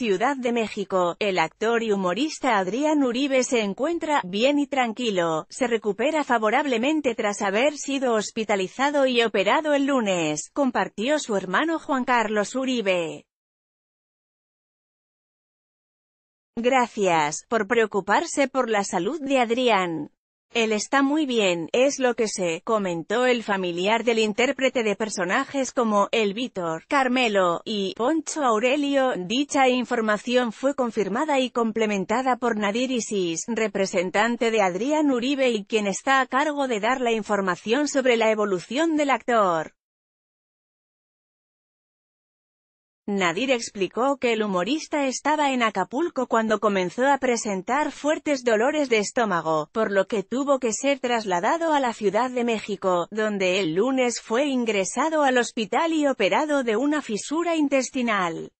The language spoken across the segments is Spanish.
Ciudad de México, el actor y humorista Adrián Uribe se encuentra bien y tranquilo, se recupera favorablemente tras haber sido hospitalizado y operado el lunes, compartió su hermano Juan Carlos Uribe. Gracias, por preocuparse por la salud de Adrián. Él está muy bien, es lo que sé, comentó el familiar del intérprete de personajes como El Vítor, Carmelo y Poncho Aurelio. Dicha información fue confirmada y complementada por Nadir Isis, representante de Adrián Uribe y quien está a cargo de dar la información sobre la evolución del actor. Nadir explicó que el humorista estaba en Acapulco cuando comenzó a presentar fuertes dolores de estómago, por lo que tuvo que ser trasladado a la Ciudad de México, donde el lunes fue ingresado al hospital y operado de una fisura intestinal.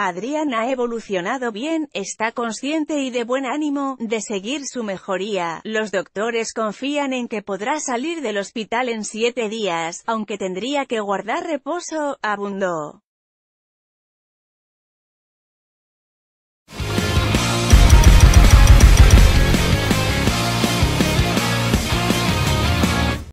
Adrián ha evolucionado bien, está consciente y de buen ánimo, de seguir su mejoría. Los doctores confían en que podrá salir del hospital en siete días, aunque tendría que guardar reposo, abundó.